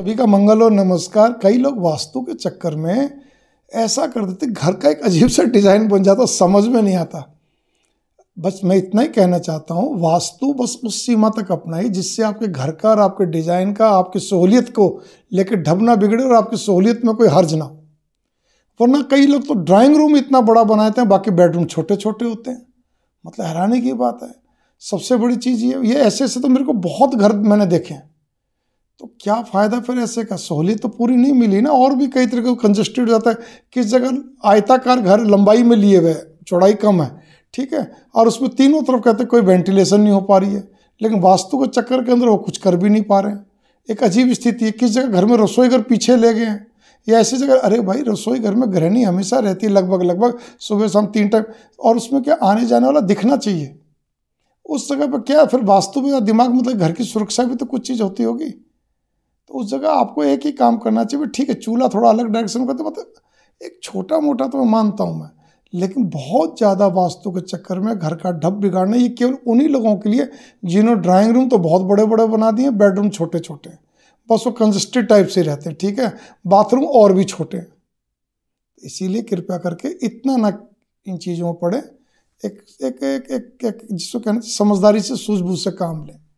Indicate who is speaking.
Speaker 1: सभी का मंगल और नमस्कार कई लोग वास्तु के चक्कर में ऐसा कर देते घर का एक अजीब सा डिज़ाइन बन जाता समझ में नहीं आता बस मैं इतना ही कहना चाहता हूँ वास्तु बस उस सीमा तक ही जिससे आपके घर का और आपके डिज़ाइन का आपकी सहूलियत को लेकर ढबना बिगड़े और आपकी सहूलियत में कोई हर्ज ना वरना कई लोग तो ड्राइंग रूम इतना बड़ा बनाते हैं बाकी बेडरूम छोटे छोटे होते हैं मतलब हैरानी की बात है सबसे बड़ी चीज़ ये ये ऐसे ऐसे तो मेरे को बहुत घर मैंने देखे हैं तो क्या फ़ायदा फिर ऐसे का सहूलियत तो पूरी नहीं मिली ना और भी कई तरह का कंजस्टेड हो जाता है किस जगह आयताकार घर लंबाई में लिए हुए चौड़ाई कम है ठीक है और उसमें तीनों तरफ कहते हैं कोई वेंटिलेशन नहीं हो पा रही है लेकिन वास्तु के चक्कर के अंदर वो कुछ कर भी नहीं पा रहे हैं एक अजीब स्थिति है किस जगह घर में रसोई घर पीछे ले गए हैं या ऐसी जगह अरे भाई रसोई घर में गृहणी हमेशा रहती है लगभग लगभग सुबह शाम तीन टाइम और उसमें क्या आने जाने वाला दिखना चाहिए उस जगह पर क्या फिर वास्तु में दिमाग मतलब घर की सुरक्षा भी तो कुछ चीज़ होती होगी तो उस जगह आपको एक ही काम करना चाहिए ठीक है चूल्हा थोड़ा अलग डायरेक्शन में करते मतलब एक छोटा मोटा तो मैं मानता हूँ मैं लेकिन बहुत ज़्यादा वास्तु के चक्कर में घर का ढप बिगाड़ना ये केवल उन्हीं लोगों के लिए जिन्होंने ड्राइंग रूम तो बहुत बड़े बड़े बना दिए बेडरूम छोटे छोटे बस वो कंजस्टेड टाइप से रहते हैं ठीक है बाथरूम और भी छोटे हैं इसीलिए कृपया करके इतना ना इन चीज़ों में पड़े एक एक एक, एक, एक जिसको कहना समझदारी से सूझबूझ से काम लें